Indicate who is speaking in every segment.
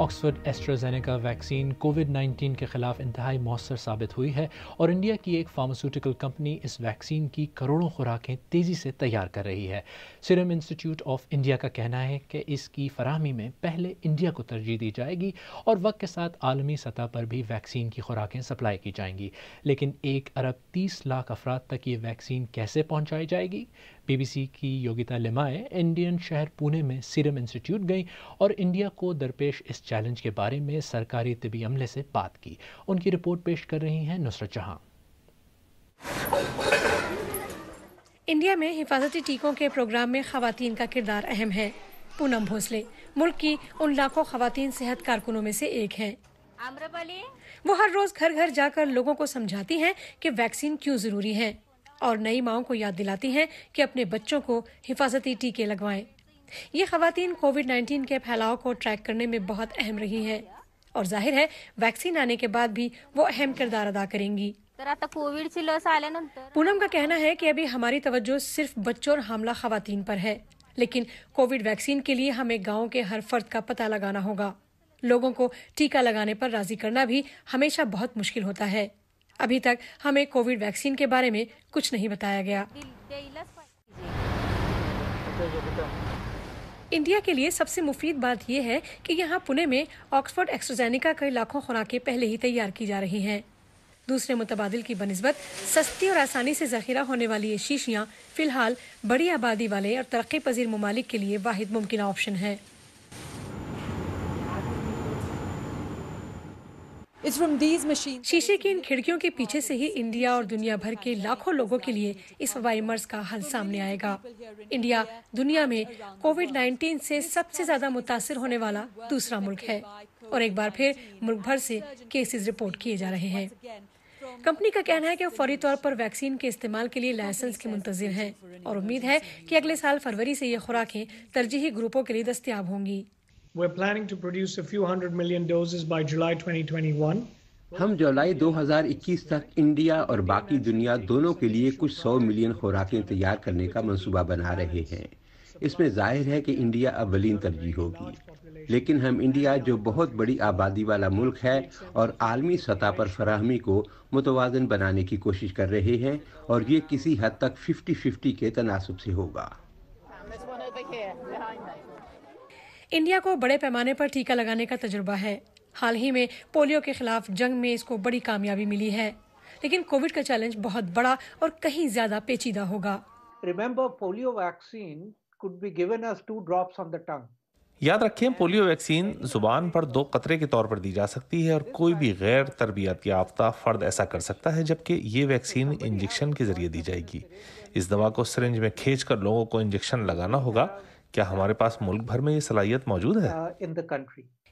Speaker 1: Oxford AstraZeneca vaccine covid nineteen کے خلاف انتہائی مؤثر ثابت ہوئی ہے اور انڈیا کی ایک فارماسیوٹیکل کمپنی اس ویکسین کی کروڑوں خوراکیں تیزی سے تیار کر رہی ہے سیرم انسٹیٹیوٹ آف انڈیا کا کہنا ہے کہ اس کی فراہمی میں پہلے انڈیا کو ترجیح دی جائے گی اور وقت کے ساتھ عالمی سطح پر بھی ویکسین کی خوراکیں سپلائی کی جائیں گی لیکن ایک ارب تیس لاکھ افراد تک یہ ویکسین کیسے پہنچائی جائے گی بی بی سی کی یوگتا لمائے انڈین شہر پونے میں سیرم انسٹیٹیوٹ گئیں اور انڈیا کو درپیش اس چیلنج کے بارے میں سرکاری طبی عملے سے بات کی ان کی رپورٹ پیش کر رہی ہیں نصرت جہاں
Speaker 2: انڈیا میں حفاظتی ٹیکوں کے پروگرام میں خواتین کا کردار اہم ہے پونم بھوسلے ملک کی ان لاکھوں خواتین صحت کارکنوں میں سے ایک ہیں وہ ہر روز گھر گھر جا کر لوگوں کو سمجھاتی ہیں کہ ویکسین کیوں ضروری ہے اور نئی ماؤں کو یاد دلاتی ہیں کہ اپنے بچوں کو حفاظتی ٹیکے لگوائیں یہ خواتین کووڈ نائنٹین کے پھیلاؤ کو ٹریک کرنے میں بہت اہم رہی ہیں اور ظاہر ہے ویکسین آنے کے بعد بھی وہ اہم کردار ادا کریں گی پونم کا کہنا ہے کہ ابھی ہماری توجہ صرف بچوں اور حاملہ خواتین پر ہے لیکن کووڈ ویکسین کے لیے ہمیں گاؤں کے ہر فرد کا پتہ لگانا ہوگا لوگوں کو ٹیکہ لگانے پر راضی کرنا بھی ہمیشہ بہت مشکل ہوتا ہے ابھی تک ہمیں کووڈ ویکسین کے بارے میں کچھ نہیں بتایا گیا انڈیا کے لیے سب سے مفید بات یہ ہے کہ یہاں پونے میں آکسفورڈ ایکسٹروزینکا کئی لاکھوں خوراکیں پہلے ہی تیار کی جا رہی ہیں دوسرے متبادل کی بنسبت سستی اور آسانی سے ذخیرہ ہونے والی یہ شیشیاں فی الحال بڑی آبادی والے اور ترقی پذیر ممالک کے لیے واحد ممکنہ آپشن ہیں شیشے کی ان کھڑکیوں کے پیچھے سے ہی انڈیا اور دنیا بھر کے لاکھوں لوگوں کے لیے اس وبائی مرض کا حل سامنے آئے گا انڈیا دنیا میں کووڈ نائنٹین سے سب سے زیادہ متاثر ہونے والا دوسرا ملک ہے اور ایک بار پھر ملک بھر سے کیسز رپورٹ کیے جا رہے ہیں کمپنی کا کہنا ہے کہ فوری طور پر ویکسین کے استعمال کے لیے لائسنس کے منتظر ہیں اور امید ہے کہ اگلے سال فروری سے یہ خوراکیں ترجیحی گروپوں کے لیے دستیاب ہوں گی
Speaker 1: We're planning to produce a few hundred million doses by July 2021. ہم جولائی دو ہزار اکیس تک انڈیا اور باقی دنیا دونوں کے لیے کچھ سو ملین خوراکیں تیار کرنے کا منصوبہ بنا رہے ہیں اس میں ظاہر ہے کہ انڈیا اولین ترجیح ہوگی لیکن ہم انڈیا جو بہت بڑی آبادی والا ملک ہے اور عالمی سطح پر فراہمی کو متوازن بنانے کی کوشش کر رہے ہیں اور یہ کسی حد تک ففٹی ففٹی کے تناسب سے ہوگا
Speaker 2: انڈیا کو بڑے پیمانے پر ٹیکہ لگانے کا تجربہ ہے حال ہی میں پولیو کے خلاف جنگ میں اس کو بڑی کامیابی ملی ہے لیکن کووڈ کا چیلنج بہت بڑا اور کہیں زیادہ پیچیدہ ہوگا
Speaker 3: پولیو ویکسین زبان پر دو قطرے کے طور پر دی جا سکتی ہے اور کوئی بھی غیر تربیت یافتہ فرد ایسا کر سکتا ہے جبکہ یہ ویکسین انجیکشن کے ذریعے دی جائے گی اس دوا کو سرنج میں کھینچ کر لوگوں کو انجیکشن لگانا ہوگا کیا ہمارے پاس ملک بھر میں یہ صلاحیت موجود ہے
Speaker 1: uh,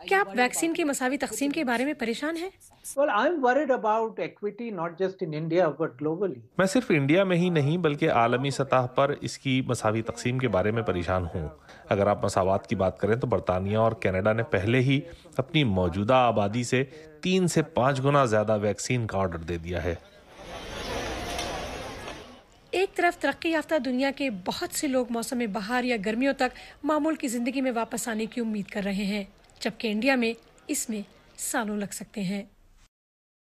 Speaker 2: کیا آپ ویکسین کی مساوی تقسیم کے بارے میں میں پریشان ہیں
Speaker 3: صرف انڈیا میں ہی نہیں بلکہ عالمی سطح پر اس کی مساوی تقسیم کے بارے میں پریشان ہوں اگر آپ مساوات کی بات کریں تو برطانیہ اور کینیڈا نے پہلے ہی اپنی موجودہ آبادی سے تین سے پانچ گنا زیادہ ویکسین کا آرڈر دے دیا ہے
Speaker 2: طرف ترقی یافتہ دنیا کے بہت سے لوگ موسم بہار یا گرمیوں تک معمول کی زندگی میں واپس آنے کی امید کر رہے ہیں جبکہ انڈیا میں اس میں سالوں لگ سکتے ہیں